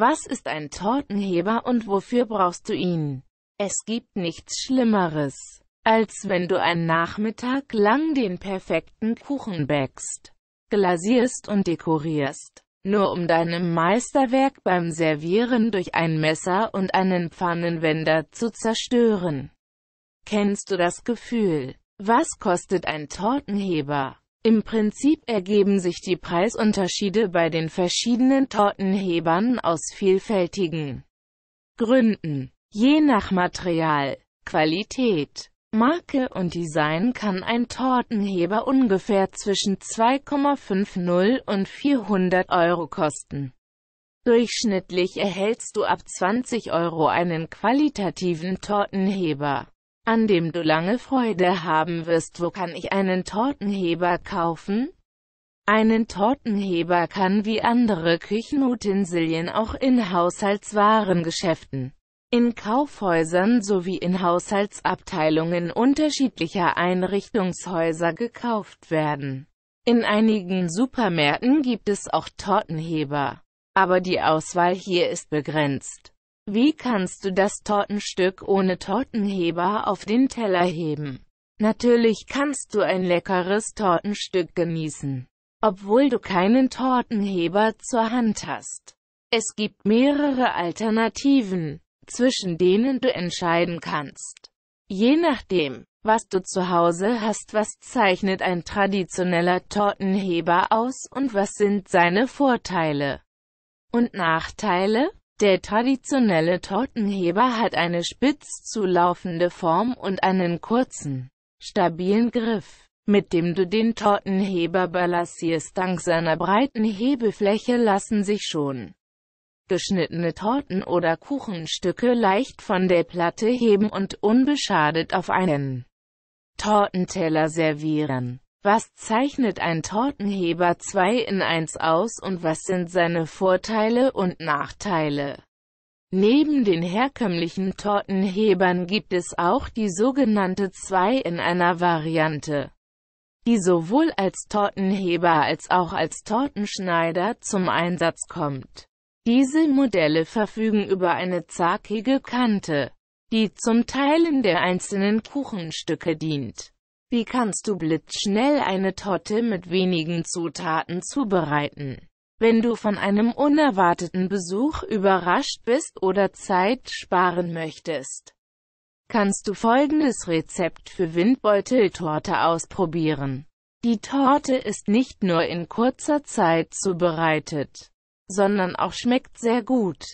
Was ist ein Tortenheber und wofür brauchst du ihn? Es gibt nichts Schlimmeres, als wenn du einen Nachmittag lang den perfekten Kuchen bäckst, glasierst und dekorierst, nur um deinem Meisterwerk beim Servieren durch ein Messer und einen Pfannenwender zu zerstören. Kennst du das Gefühl? Was kostet ein Tortenheber? Im Prinzip ergeben sich die Preisunterschiede bei den verschiedenen Tortenhebern aus vielfältigen Gründen. Je nach Material, Qualität, Marke und Design kann ein Tortenheber ungefähr zwischen 2,50 und 400 Euro kosten. Durchschnittlich erhältst du ab 20 Euro einen qualitativen Tortenheber an dem du lange Freude haben wirst. Wo kann ich einen Tortenheber kaufen? Einen Tortenheber kann wie andere Küchenutensilien auch in Haushaltswarengeschäften, in Kaufhäusern sowie in Haushaltsabteilungen unterschiedlicher Einrichtungshäuser gekauft werden. In einigen Supermärkten gibt es auch Tortenheber, aber die Auswahl hier ist begrenzt. Wie kannst du das Tortenstück ohne Tortenheber auf den Teller heben? Natürlich kannst du ein leckeres Tortenstück genießen, obwohl du keinen Tortenheber zur Hand hast. Es gibt mehrere Alternativen, zwischen denen du entscheiden kannst. Je nachdem, was du zu Hause hast, was zeichnet ein traditioneller Tortenheber aus und was sind seine Vorteile und Nachteile? Der traditionelle Tortenheber hat eine spitz zulaufende Form und einen kurzen, stabilen Griff, mit dem du den Tortenheber balancierst. Dank seiner breiten Hebefläche lassen sich schon geschnittene Torten oder Kuchenstücke leicht von der Platte heben und unbeschadet auf einen Tortenteller servieren. Was zeichnet ein Tortenheber 2 in 1 aus und was sind seine Vorteile und Nachteile? Neben den herkömmlichen Tortenhebern gibt es auch die sogenannte 2 in einer Variante, die sowohl als Tortenheber als auch als Tortenschneider zum Einsatz kommt. Diese Modelle verfügen über eine zackige Kante, die zum Teilen der einzelnen Kuchenstücke dient. Wie kannst du blitzschnell eine Torte mit wenigen Zutaten zubereiten? Wenn du von einem unerwarteten Besuch überrascht bist oder Zeit sparen möchtest, kannst du folgendes Rezept für Windbeuteltorte ausprobieren. Die Torte ist nicht nur in kurzer Zeit zubereitet, sondern auch schmeckt sehr gut.